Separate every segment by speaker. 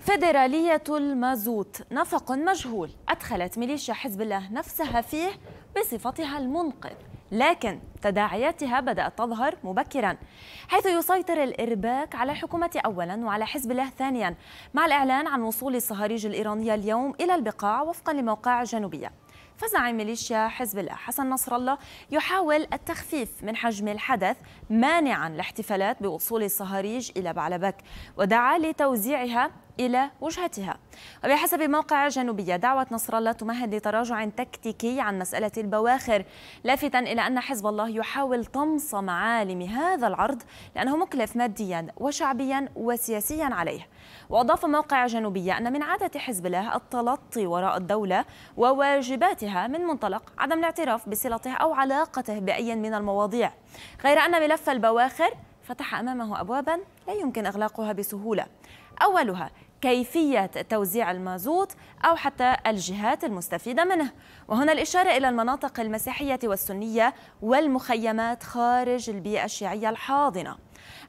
Speaker 1: فيدرالية المازوت نفق مجهول أدخلت ميليشيا حزب الله نفسها فيه بصفتها المنقذ لكن تداعياتها بدأت تظهر مبكرا حيث يسيطر الإرباك على حكومة أولا وعلى حزب الله ثانيا مع الإعلان عن وصول الصهاريج الإيرانية اليوم إلى البقاع وفقا لموقع جنوبية فزع ميليشيا حزب الله حسن نصر الله يحاول التخفيف من حجم الحدث مانعا الاحتفالات بوصول الصهاريج إلى بعلبك ودعا لتوزيعها إلى وجهتها وبحسب موقع جنوبية دعوة نصر الله تمهد لتراجع تكتيكي عن مسألة البواخر لافتا إلى أن حزب الله يحاول طمس معالم هذا العرض لأنه مكلف ماديا وشعبيا وسياسيا عليه وأضاف موقع جنوبية أن من عادة حزب الله التلطي وراء الدولة وواجبات إجاباتها من منطلق عدم الاعتراف بصلته أو علاقته بأي من المواضيع غير أن ملف البواخر فتح أمامه أبوابا لا يمكن إغلاقها بسهولة أولها كيفية توزيع المازوت أو حتى الجهات المستفيدة منه وهنا الإشارة إلى المناطق المسيحية والسنية والمخيمات خارج البيئة الشيعية الحاضنة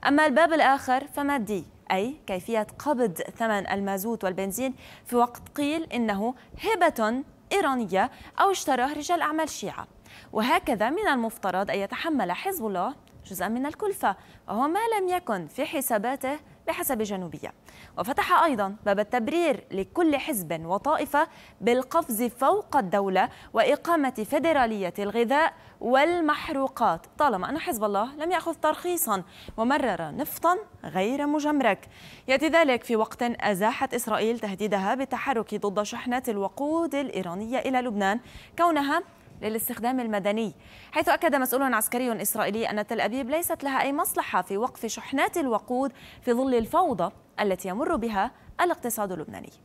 Speaker 1: أما الباب الآخر فمادي أي كيفية قبض ثمن المازوت والبنزين في وقت قيل إنه هبة إيرانية أو اشتراه رجال أعمال شيعة وهكذا من المفترض أن يتحمل حزب الله جزءا من الكلفة وهو ما لم يكن في حساباته بحسب جنوبية وفتح أيضا باب التبرير لكل حزب وطائفة بالقفز فوق الدولة وإقامة فيدرالية الغذاء والمحروقات طالما أن حزب الله لم يأخذ ترخيصا ومرر نفطا غير مجمرك يأتي ذلك في وقت أزاحت إسرائيل تهديدها بالتحرك ضد شحنات الوقود الإيرانية إلى لبنان كونها للاستخدام المدني حيث أكد مسؤول عسكري إسرائيلي أن تل أبيب ليست لها أي مصلحة في وقف شحنات الوقود في ظل الفوضى التي يمر بها الاقتصاد اللبناني